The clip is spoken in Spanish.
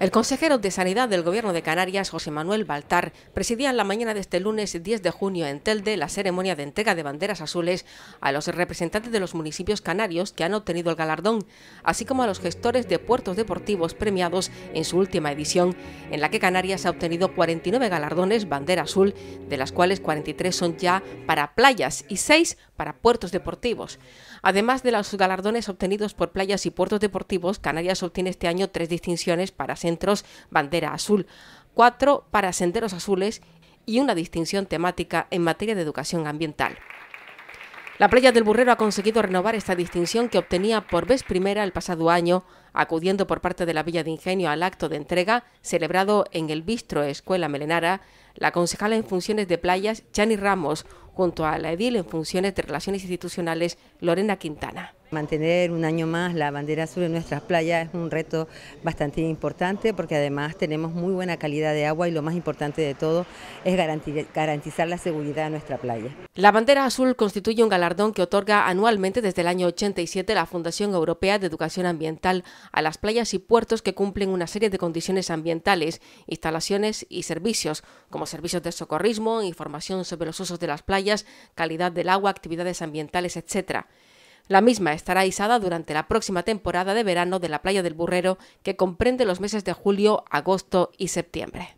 El consejero de Sanidad del Gobierno de Canarias, José Manuel Baltar, presidía en la mañana de este lunes 10 de junio en Telde la ceremonia de entrega de banderas azules a los representantes de los municipios canarios que han obtenido el galardón, así como a los gestores de puertos deportivos premiados en su última edición, en la que Canarias ha obtenido 49 galardones bandera azul, de las cuales 43 son ya para playas y 6 para puertos deportivos. Además de los galardones obtenidos por playas y puertos deportivos, Canarias obtiene este año tres distinciones para centros bandera azul, cuatro para senderos azules y una distinción temática en materia de educación ambiental. La playa del Burrero ha conseguido renovar esta distinción que obtenía por vez primera el pasado año, acudiendo por parte de la Villa de Ingenio al acto de entrega celebrado en el Bistro Escuela Melenara, la concejala en funciones de playas, Chani Ramos, junto a la edil en funciones de relaciones institucionales, Lorena Quintana. Mantener un año más la bandera azul en nuestras playas es un reto bastante importante porque además tenemos muy buena calidad de agua y lo más importante de todo es garantizar la seguridad de nuestra playa. La bandera azul constituye un galardón que otorga anualmente desde el año 87 la Fundación Europea de Educación Ambiental a las playas y puertos que cumplen una serie de condiciones ambientales, instalaciones y servicios, como servicios de socorrismo, información sobre los usos de las playas, calidad del agua, actividades ambientales, etc. La misma estará izada durante la próxima temporada de verano de la playa del Burrero, que comprende los meses de julio, agosto y septiembre.